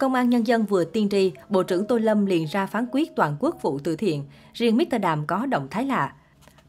Công an Nhân dân vừa tiên tri, Bộ trưởng Tô Lâm liền ra phán quyết toàn quốc vụ từ thiện. Riêng Mr. Đàm có động thái lạ.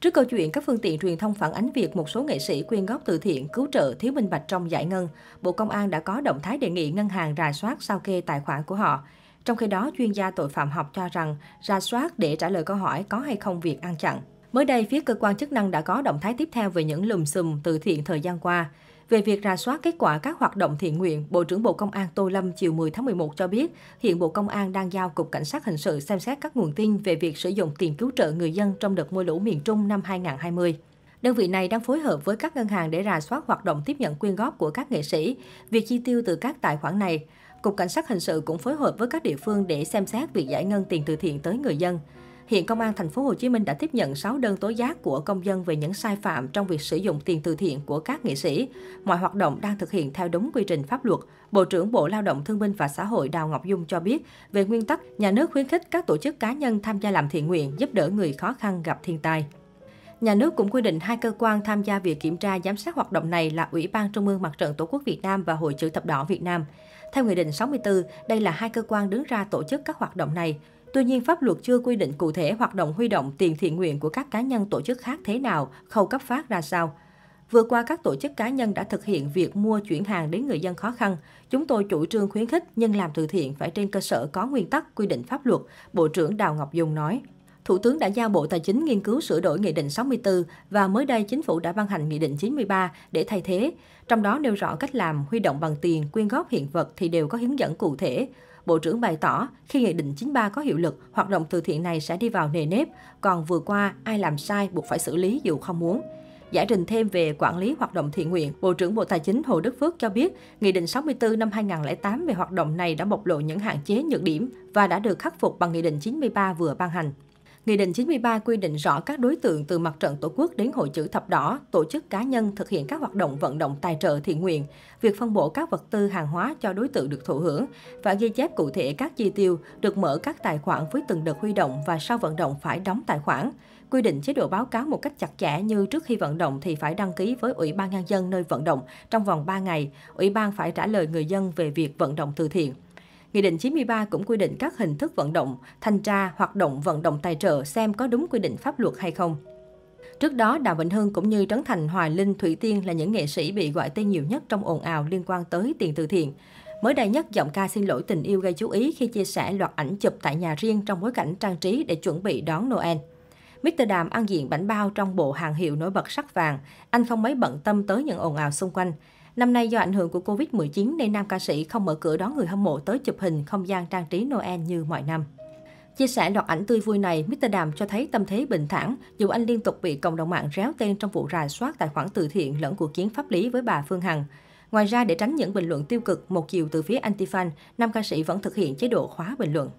Trước câu chuyện các phương tiện truyền thông phản ánh việc một số nghệ sĩ quyên góp từ thiện cứu trợ thiếu minh bạch trong giải ngân, Bộ Công an đã có động thái đề nghị ngân hàng rà soát sao kê tài khoản của họ. Trong khi đó, chuyên gia tội phạm học cho rằng rà soát để trả lời câu hỏi có hay không việc ăn chặn. Mới đây, phía cơ quan chức năng đã có động thái tiếp theo về những lùm xùm từ thiện thời gian qua. Về việc rà soát kết quả các hoạt động thiện nguyện, Bộ trưởng Bộ Công an Tô Lâm chiều 10 tháng 11 cho biết, hiện Bộ Công an đang giao Cục Cảnh sát Hình sự xem xét các nguồn tin về việc sử dụng tiền cứu trợ người dân trong đợt mưa lũ miền Trung năm 2020. Đơn vị này đang phối hợp với các ngân hàng để rà soát hoạt động tiếp nhận quyên góp của các nghệ sĩ, việc chi tiêu từ các tài khoản này. Cục Cảnh sát Hình sự cũng phối hợp với các địa phương để xem xét việc giải ngân tiền từ thiện tới người dân. Hiện công an thành phố Hồ Chí Minh đã tiếp nhận 6 đơn tố giác của công dân về những sai phạm trong việc sử dụng tiền từ thiện của các nghệ sĩ. Mọi hoạt động đang thực hiện theo đúng quy trình pháp luật. Bộ trưởng Bộ Lao động Thương binh và Xã hội Đào Ngọc Dung cho biết, về nguyên tắc, nhà nước khuyến khích các tổ chức cá nhân tham gia làm thiện nguyện, giúp đỡ người khó khăn gặp thiên tai. Nhà nước cũng quy định hai cơ quan tham gia việc kiểm tra giám sát hoạt động này là Ủy ban Trung ương Mặt trận Tổ quốc Việt Nam và Hội chữ thập đỏ Việt Nam. Theo Nghị định 64, đây là hai cơ quan đứng ra tổ chức các hoạt động này. Tuy nhiên, pháp luật chưa quy định cụ thể hoạt động huy động tiền thiện nguyện của các cá nhân tổ chức khác thế nào, khâu cấp phát ra sao. Vừa qua, các tổ chức cá nhân đã thực hiện việc mua chuyển hàng đến người dân khó khăn. Chúng tôi chủ trương khuyến khích nhưng làm từ thiện phải trên cơ sở có nguyên tắc quy định pháp luật, Bộ trưởng Đào Ngọc Dung nói. Thủ tướng đã giao Bộ Tài chính nghiên cứu sửa đổi Nghị định 64 và mới đây chính phủ đã ban hành Nghị định 93 để thay thế. Trong đó nêu rõ cách làm, huy động bằng tiền, quyên góp hiện vật thì đều có hướng dẫn cụ thể. Bộ trưởng bày tỏ, khi Nghị định 93 có hiệu lực, hoạt động từ thiện này sẽ đi vào nề nếp, còn vừa qua ai làm sai buộc phải xử lý dù không muốn. Giải trình thêm về quản lý hoạt động thiện nguyện, Bộ trưởng Bộ Tài chính Hồ Đức Phước cho biết, Nghị định 64 năm 2008 về hoạt động này đã bộc lộ những hạn chế nhược điểm và đã được khắc phục bằng Nghị định 93 vừa ban hành. Nghị định 93 quy định rõ các đối tượng từ mặt trận Tổ quốc đến hội chữ thập đỏ, tổ chức cá nhân thực hiện các hoạt động vận động tài trợ thiện nguyện, việc phân bổ các vật tư hàng hóa cho đối tượng được thụ hưởng và ghi chép cụ thể các chi tiêu được mở các tài khoản với từng đợt huy động và sau vận động phải đóng tài khoản. Quy định chế độ báo cáo một cách chặt chẽ như trước khi vận động thì phải đăng ký với Ủy ban Nhân dân nơi vận động trong vòng 3 ngày. Ủy ban phải trả lời người dân về việc vận động từ thiện. Nghị định 93 cũng quy định các hình thức vận động, thanh tra, hoạt động vận động tài trợ xem có đúng quy định pháp luật hay không. Trước đó, Đàm Vĩnh Hưng cũng như Trấn Thành, Hoài Linh, Thủy Tiên là những nghệ sĩ bị gọi tên nhiều nhất trong ồn ào liên quan tới tiền từ thiện. Mới đây nhất, giọng ca xin lỗi tình yêu gây chú ý khi chia sẻ loạt ảnh chụp tại nhà riêng trong bối cảnh trang trí để chuẩn bị đón Noel. Mr. Đàm ăn diện bánh bao trong bộ hàng hiệu nổi bật sắc vàng, anh không mấy bận tâm tới những ồn ào xung quanh. Năm nay do ảnh hưởng của Covid-19 nên nam ca sĩ không mở cửa đón người hâm mộ tới chụp hình không gian trang trí Noel như mọi năm. Chia sẻ loạt ảnh tươi vui này, Mr. Đàm cho thấy tâm thế bình thản, dù anh liên tục bị cộng đồng mạng réo tên trong vụ rà soát tài khoản từ thiện lẫn cuộc chiến pháp lý với bà Phương Hằng. Ngoài ra, để tránh những bình luận tiêu cực một chiều từ phía anti-fan, nam ca sĩ vẫn thực hiện chế độ khóa bình luận.